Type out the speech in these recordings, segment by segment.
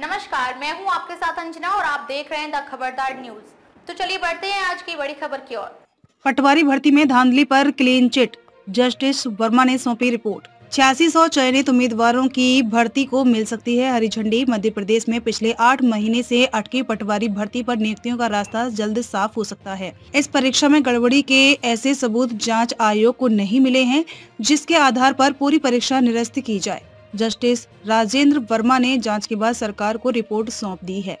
नमस्कार मैं हूं आपके साथ अंजना और आप देख रहे हैं द खबरदार न्यूज तो चलिए बढ़ते हैं आज की बड़ी खबर की ओर पटवारी भर्ती में धांधली पर क्लीन चिट जस्टिस वर्मा ने सौंपी रिपोर्ट छियासी सौ चयनित उम्मीदवारों की भर्ती को मिल सकती है हरी झंडी मध्य प्रदेश में पिछले आठ महीने से अटकी पटवारी भर्ती पर नियुक्तियों का रास्ता जल्द साफ हो सकता है इस परीक्षा में गड़बड़ी के ऐसे सबूत जांच आयोग को नहीं मिले हैं जिसके आधार पर पूरी परीक्षा निरस्त की जाए जस्टिस राजेंद्र वर्मा ने जांच के बाद सरकार को रिपोर्ट सौंप दी है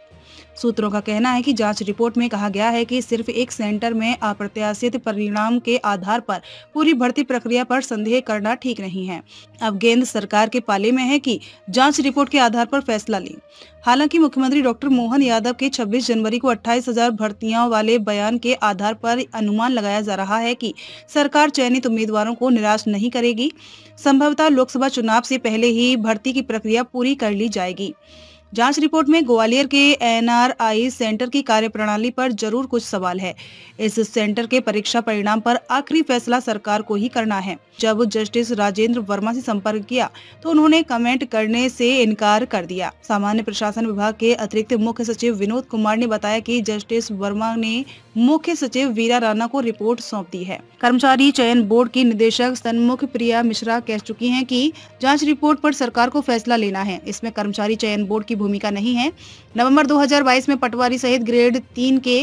सूत्रों का कहना है कि जांच रिपोर्ट में कहा गया है कि सिर्फ एक सेंटर में अप्रत्याशित परिणाम के आधार पर पूरी भर्ती प्रक्रिया पर संदेह करना ठीक नहीं है अब गेंद सरकार के पाले में है कि जांच रिपोर्ट के आधार पर फैसला ली हालांकि मुख्यमंत्री डॉक्टर मोहन यादव के 26 जनवरी को 28,000 भर्तियों वाले बयान के आधार पर अनुमान लगाया जा रहा है कि सरकार चयनित उम्मीदवारों को निराश नहीं करेगी संभवतः लोकसभा चुनाव से पहले ही भर्ती की प्रक्रिया पूरी कर ली जाएगी जांच रिपोर्ट में ग्वालियर के एनआरआई सेंटर की कार्यप्रणाली पर जरूर कुछ सवाल है इस सेंटर के परीक्षा परिणाम पर आखिरी फैसला सरकार को ही करना है जब जस्टिस राजेंद्र वर्मा से संपर्क किया तो उन्होंने कमेंट करने से इनकार कर दिया सामान्य प्रशासन विभाग के अतिरिक्त मुख्य सचिव विनोद कुमार ने बताया कि जस्टिस वर्मा ने मुख्य सचिव वीरा राणा को रिपोर्ट सौंप दी है कर्मचारी चयन बोर्ड की निदेशक सन्मुख प्रिया मिश्रा कह चुकी है की जाँच रिपोर्ट आरोप सरकार को फैसला लेना है इसमें कर्मचारी चयन बोर्ड की भूमिका नहीं है नवंबर 2022 में पटवारी सहित ग्रेड तीन के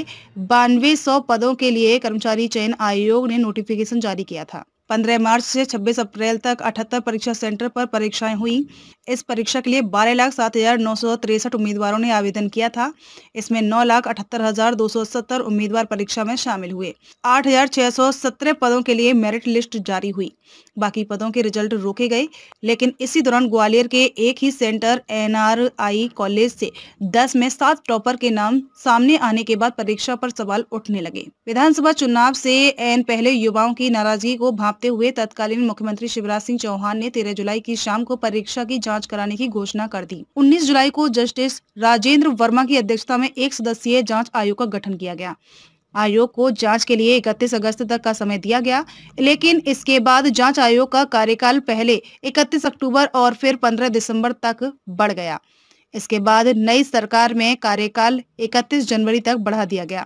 बानवे पदों के लिए कर्मचारी चयन आयोग ने नोटिफिकेशन जारी किया था 15 मार्च से 26 अप्रैल तक अठहत्तर परीक्षा सेंटर पर परीक्षाएं हुई इस परीक्षा के लिए बारह लाख सात हजार नौ सौ तिरसठ उम्मीदवारों ने आवेदन किया था इसमें नौ लाख अठहत्तर हजार दो सौ सत्तर उम्मीदवार परीक्षा में शामिल हुए आठ हजार छह सौ सत्रह पदों के लिए मेरिट लिस्ट जारी हुई बाकी पदों के रिजल्ट रोके गए लेकिन इसी दौरान ग्वालियर के एक ही सेंटर एन कॉलेज से दस में सात टॉपर के नाम सामने आने के बाद परीक्षा पर सवाल उठने लगे विधानसभा चुनाव से एन पहले युवाओं की नाराजगी को भाप कांपते हुए तत्कालीन मुख्यमंत्री शिवराज सिंह चौहान ने तेरह जुलाई की शाम को परीक्षा की जाँच कराने की घोषणा कर दी उन्नीस जुलाई को जस्टिस राजेंद्र वर्मा की अध्यक्षता में एक सदस्यीय जाँच आयोग का गठन किया गया आयोग को जांच के लिए 31 अगस्त तक का समय दिया गया लेकिन इसके बाद जांच आयोग का कार्यकाल पहले 31 अक्टूबर और फिर 15 दिसंबर तक बढ़ गया इसके बाद नई सरकार में कार्यकाल 31 जनवरी तक बढ़ा दिया गया